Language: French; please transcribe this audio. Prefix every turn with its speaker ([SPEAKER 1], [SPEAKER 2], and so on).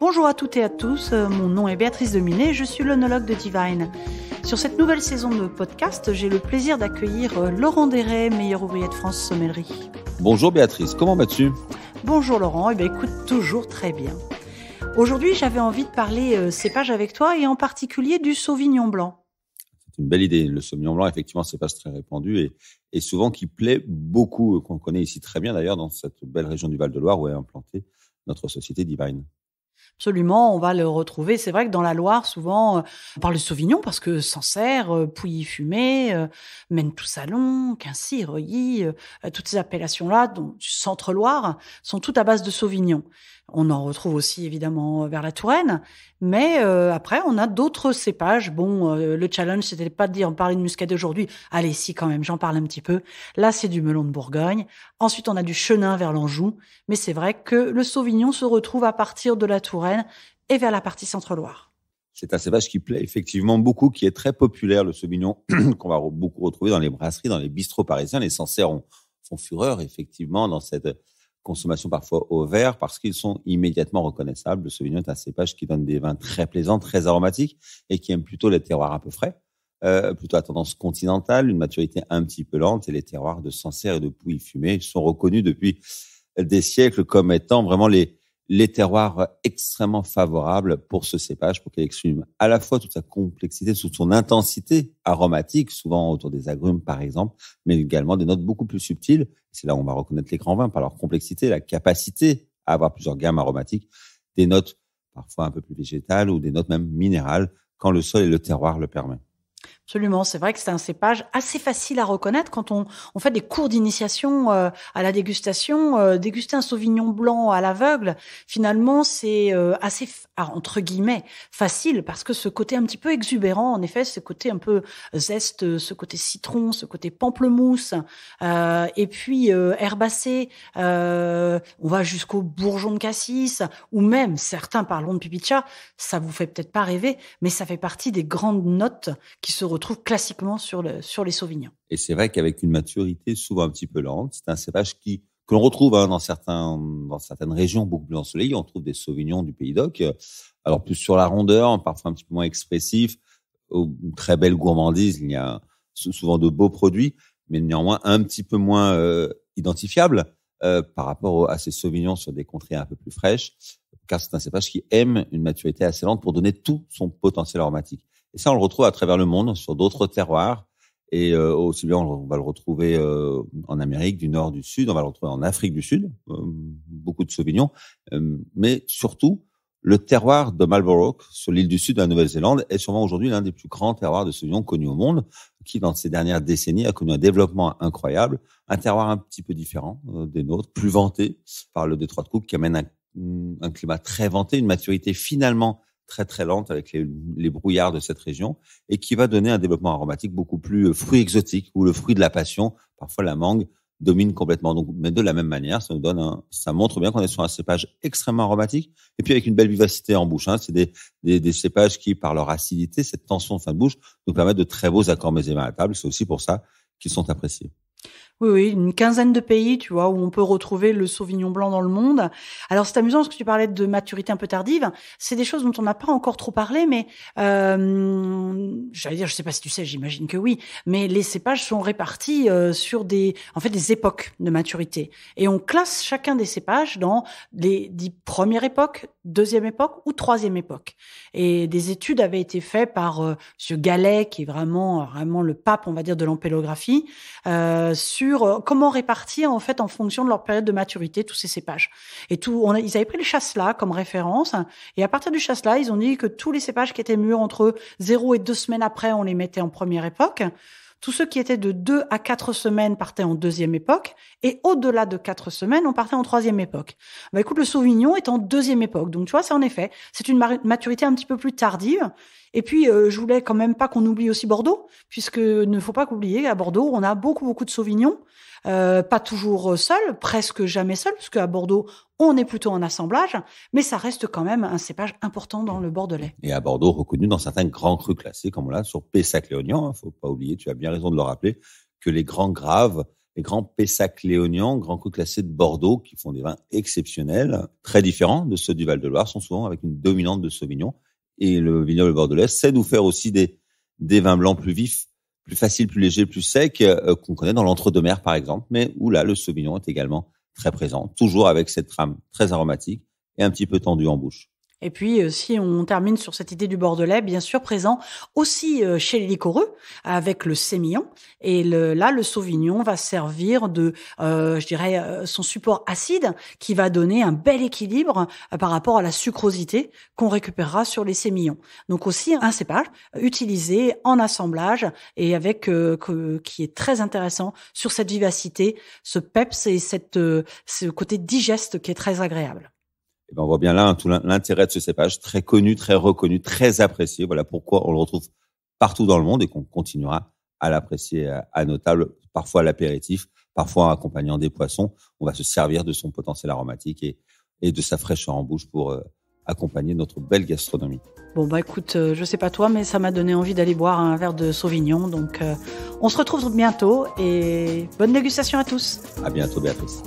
[SPEAKER 1] Bonjour à toutes et à tous, euh, mon nom est Béatrice Dominé, je suis l'onologue de Divine. Sur cette nouvelle saison de podcast, j'ai le plaisir d'accueillir euh, Laurent Deret, meilleur ouvrier de France sommellerie.
[SPEAKER 2] Bonjour Béatrice, comment vas-tu
[SPEAKER 1] Bonjour Laurent, et eh bien, écoute, toujours très bien. Aujourd'hui, j'avais envie de parler euh, cépage avec toi et en particulier du Sauvignon blanc.
[SPEAKER 2] C'est une belle idée. Le sauvignon blanc, effectivement, c'est pas très répandu et, souvent qui plaît beaucoup, euh, qu'on connaît ici très bien d'ailleurs dans cette belle région du Val-de-Loire où est implantée notre société Divine.
[SPEAKER 1] Absolument, on va le retrouver. C'est vrai que dans la Loire, souvent, euh, on parle de Sauvignon parce que Sancerre, euh, Pouilly-Fumé, Mène-tout-Salon, Quincy, Reuilly, toutes ces appellations-là, du centre-Loire, sont toutes à base de Sauvignon. On en retrouve aussi évidemment euh, vers la Touraine, mais euh, après on a d'autres cépages. Bon, euh, le challenge c'était pas de dire on parler de muscadet aujourd'hui. Allez, si quand même, j'en parle un petit peu. Là, c'est du melon de Bourgogne. Ensuite, on a du chenin vers l'Anjou, mais c'est vrai que le Sauvignon se retrouve à partir de la Touraine et vers la partie Centre-Loire.
[SPEAKER 2] C'est un cépage qui plaît effectivement beaucoup, qui est très populaire, le Sauvignon, qu'on va beaucoup retrouver dans les brasseries, dans les bistrots parisiens. Les Sancerres font fureur, effectivement, dans cette, consommation parfois au vert, parce qu'ils sont immédiatement reconnaissables. Le Sauvignon est un cépage qui donne des vins très plaisants, très aromatiques et qui aime plutôt les terroirs un peu frais, euh, plutôt à tendance continentale, une maturité un petit peu lente et les terroirs de Sancerre et de Pouilly fumé sont reconnus depuis des siècles comme étant vraiment les, les terroirs extrêmement favorables pour ce cépage, pour qu'il exprime à la fois toute sa complexité, sous son intensité aromatique, souvent autour des agrumes par exemple, mais également des notes beaucoup plus subtiles. C'est là où on va reconnaître les grands vins par leur complexité, la capacité à avoir plusieurs gammes aromatiques, des notes parfois un peu plus végétales ou des notes même minérales quand le sol et le terroir le permettent.
[SPEAKER 1] Absolument, c'est vrai que c'est un cépage assez facile à reconnaître quand on, on fait des cours d'initiation euh, à la dégustation. Euh, déguster un Sauvignon blanc à l'aveugle, finalement, c'est euh, assez ah, entre guillemets facile parce que ce côté un petit peu exubérant, en effet, ce côté un peu zeste, ce côté citron, ce côté pamplemousse, euh, et puis euh, herbacé, euh, on va jusqu'au bourgeon de cassis, ou même certains parlons de pipicha, ça vous fait peut-être pas rêver, mais ça fait partie des grandes notes qui se retrouvent classiquement sur, le, sur les sauvignons.
[SPEAKER 2] Et c'est vrai qu'avec une maturité souvent un petit peu lente, c'est un cépage qui que l'on retrouve hein, dans, certains, certaines régions beaucoup plus ensoleillées. On trouve des sauvignons du Pays d'Oc, euh, alors plus sur la rondeur, parfois un petit peu moins expressif, une très belle gourmandise. Il y a souvent de beaux produits, mais néanmoins un petit peu moins identifiable euh, identifiables euh, par rapport à ces sauvignons sur des contrées un peu plus fraîches, car c'est un cépage qui aime une maturité assez lente pour donner tout son potentiel aromatique. Et ça, on le retrouve à travers le monde, sur d'autres terroirs, et euh, aussi bien, on va le retrouver euh, en Amérique du Nord, du Sud, on va le retrouver en Afrique du Sud, euh, beaucoup de Sauvignon, euh, mais surtout, le terroir de Marlborough, sur l'île du Sud de la Nouvelle-Zélande, est sûrement aujourd'hui l'un des plus grands terroirs de Sauvignon connus au monde, qui, dans ces dernières décennies, a connu un développement incroyable, un terroir un petit peu différent des nôtres, plus vanté par le détroit de Cook, qui amène un, un climat très vanté, une maturité finalement très très lente avec les, brouillards de cette région et qui va donner un développement aromatique beaucoup plus euh, fruit exotique ou le fruit de la passion, parfois la mangue domine complètement. Donc, mais de la même manière, ça nous donne ça montre bien qu'on est sur un cépage extrêmement aromatique et puis avec une belle vivacité en bouche. Hein. C'est des, cépages qui, par leur acidité, cette tension de fin de bouche, nous permettent de très beaux accords mésima à table. C'est aussi pour ça qu'ils sont appréciés.
[SPEAKER 1] Oui, une quinzaine de pays, tu vois, où on peut retrouver le Sauvignon blanc dans le monde. Alors c'est amusant parce que tu parlais de maturité un peu tardive. C'est des choses dont on n'a pas encore trop parlé, mais euh, j'allais dire, je sais pas si tu sais, j'imagine que oui, mais les cépages sont répartis euh, sur des, en fait, des époques de maturité, et on classe chacun des cépages dans les dix premières époques, deuxième époque ou troisième époque. Et des études avaient été faites par euh, M. qui est vraiment, vraiment le pape, on va dire, de l'ampélographie, sur euh, comment répartir en fait en fonction de leur période de maturité tous ces cépages. Et tout, on ils avaient pris le chasselas comme référence, et à partir du chasselas, ils ont dit que tous les cépages qui étaient mûrs entre 0 et 2 semaines après, on les mettait en première époque. Tous ceux qui étaient de 2 à 4 semaines partaient en deuxième époque, et au-delà de 4 semaines, on partait en troisième époque. Bah, écoute, le Sauvignon est en deuxième époque, donc tu vois, c'est en effet, c'est une maturité un petit peu plus tardive, et puis, euh, je voulais quand même pas qu'on oublie aussi Bordeaux, puisque ne faut pas oublier à Bordeaux, on a beaucoup, beaucoup de Sauvignons, euh, pas toujours seul, presque jamais seul, puisque à Bordeaux, on est plutôt en assemblage, mais ça reste quand même un cépage important dans le Bordelais.
[SPEAKER 2] Et à Bordeaux, reconnu dans certains grands crus classés, comme là, sur Pessac-Léognan, ne hein, faut pas oublier, tu as bien raison de le rappeler, que les grands graves, les grands Pessac-Léognan, grands crus classés de Bordeaux, qui font des vins exceptionnels, très différents de ceux du Val-de-Loire, sont souvent avec une dominante de Sauvignon et le vignoble bordelais c'est nous faire aussi des, des vins blancs plus vifs, plus faciles, plus légers, plus secs, euh, euh, qu'on connaît dans l'entre-deux-mer, par exemple, mais où là, le sauvignon est également très présent, toujours avec cette trame très aromatique et un petit peu tendue en bouche.
[SPEAKER 1] Et puis, euh, si on termine sur cette idée du bordelais, bien sûr présent aussi euh, chez les licoreux, avec le sémillon. Et là, le sauvignon va servir de, euh, je dirais, son support acide qui va donner un bel équilibre par rapport à la sucrosité qu'on récupérera sur les sémillons. Donc aussi un cépage utilisé en assemblage et avec qui est très intéressant sur cette vivacité, ce peps et cette, ce côté digeste qui est très agréable.
[SPEAKER 2] Eh ben, on voit bien là hein, tout l'intérêt de ce cépage, très connu, très reconnu, très apprécié. Voilà pourquoi on le retrouve partout dans le monde et qu'on continuera à l'apprécier euh, à nos tables, parfois à l'apéritif, parfois en accompagnant des poissons. On va se servir de son potentiel aromatique et, et de sa fraîcheur en bouche pour euh, accompagner notre belle gastronomie.
[SPEAKER 1] Bon bah écoute, euh, je sais pas toi, mais ça m'a donné envie d'aller boire un verre de Sauvignon. Donc on se retrouve bientôt et bonne dégustation à tous.
[SPEAKER 2] À bientôt Béatrice.